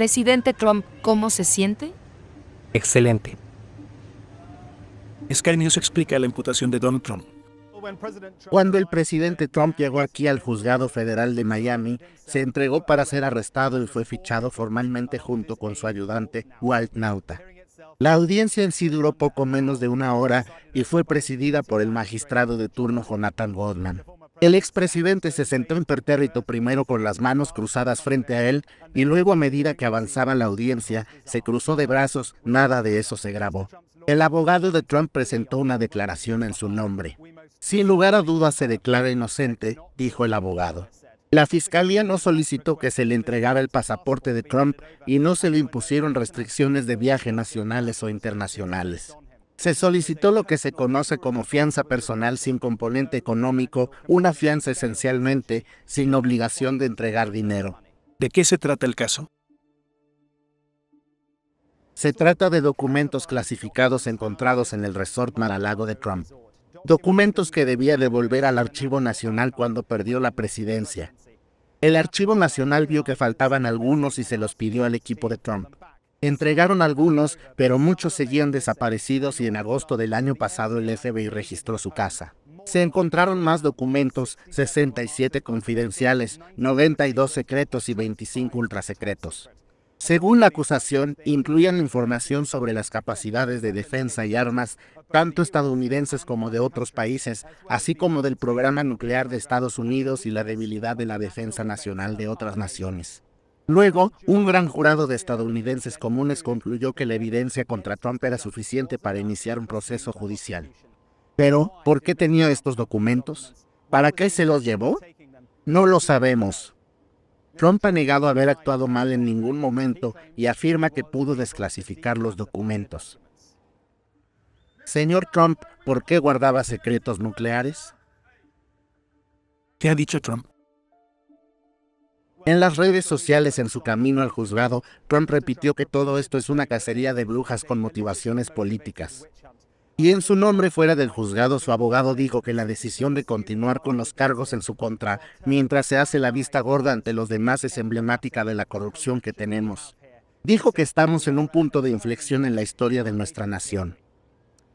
Presidente Trump, ¿cómo se siente? Excelente. Sky News explica la imputación de Donald Trump. Cuando el presidente Trump llegó aquí al juzgado federal de Miami, se entregó para ser arrestado y fue fichado formalmente junto con su ayudante, Walt Nauta. La audiencia en sí duró poco menos de una hora y fue presidida por el magistrado de turno Jonathan Goldman. El expresidente se sentó en impertérrito primero con las manos cruzadas frente a él y luego a medida que avanzaba la audiencia se cruzó de brazos, nada de eso se grabó. El abogado de Trump presentó una declaración en su nombre. Sin lugar a dudas se declara inocente, dijo el abogado. La fiscalía no solicitó que se le entregara el pasaporte de Trump y no se le impusieron restricciones de viaje nacionales o internacionales. Se solicitó lo que se conoce como fianza personal sin componente económico, una fianza esencialmente sin obligación de entregar dinero. ¿De qué se trata el caso? Se trata de documentos clasificados encontrados en el resort Maralago de Trump. Documentos que debía devolver al Archivo Nacional cuando perdió la presidencia. El Archivo Nacional vio que faltaban algunos y se los pidió al equipo de Trump. Entregaron algunos, pero muchos seguían desaparecidos y en agosto del año pasado el FBI registró su casa. Se encontraron más documentos, 67 confidenciales, 92 secretos y 25 ultrasecretos. Según la acusación, incluían información sobre las capacidades de defensa y armas, tanto estadounidenses como de otros países, así como del programa nuclear de Estados Unidos y la debilidad de la defensa nacional de otras naciones. Luego, un gran jurado de estadounidenses comunes concluyó que la evidencia contra Trump era suficiente para iniciar un proceso judicial. Pero, ¿por qué tenía estos documentos? ¿Para qué se los llevó? No lo sabemos. Trump ha negado haber actuado mal en ningún momento y afirma que pudo desclasificar los documentos. Señor Trump, ¿por qué guardaba secretos nucleares? ¿Qué ha dicho Trump? En las redes sociales en su camino al juzgado, Trump repitió que todo esto es una cacería de brujas con motivaciones políticas. Y en su nombre fuera del juzgado, su abogado dijo que la decisión de continuar con los cargos en su contra, mientras se hace la vista gorda ante los demás, es emblemática de la corrupción que tenemos. Dijo que estamos en un punto de inflexión en la historia de nuestra nación.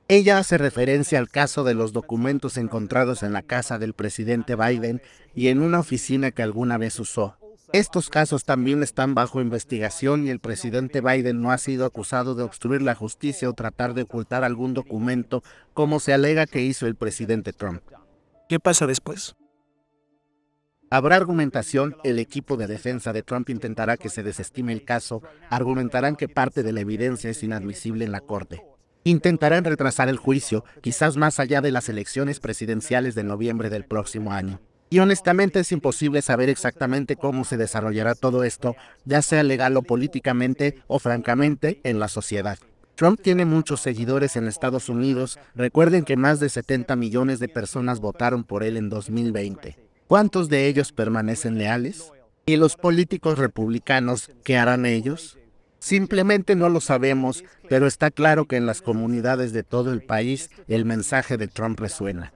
Ella hace referencia al caso de los documentos encontrados en la casa del presidente Biden y en una oficina que alguna vez usó. Estos casos también están bajo investigación y el presidente Biden no ha sido acusado de obstruir la justicia o tratar de ocultar algún documento como se alega que hizo el presidente Trump. ¿Qué pasa después? Habrá argumentación, el equipo de defensa de Trump intentará que se desestime el caso, argumentarán que parte de la evidencia es inadmisible en la Corte. Intentarán retrasar el juicio, quizás más allá de las elecciones presidenciales de noviembre del próximo año. Y honestamente es imposible saber exactamente cómo se desarrollará todo esto, ya sea legal o políticamente o francamente en la sociedad. Trump tiene muchos seguidores en Estados Unidos, recuerden que más de 70 millones de personas votaron por él en 2020. ¿Cuántos de ellos permanecen leales? ¿Y los políticos republicanos qué harán ellos? Simplemente no lo sabemos, pero está claro que en las comunidades de todo el país el mensaje de Trump resuena.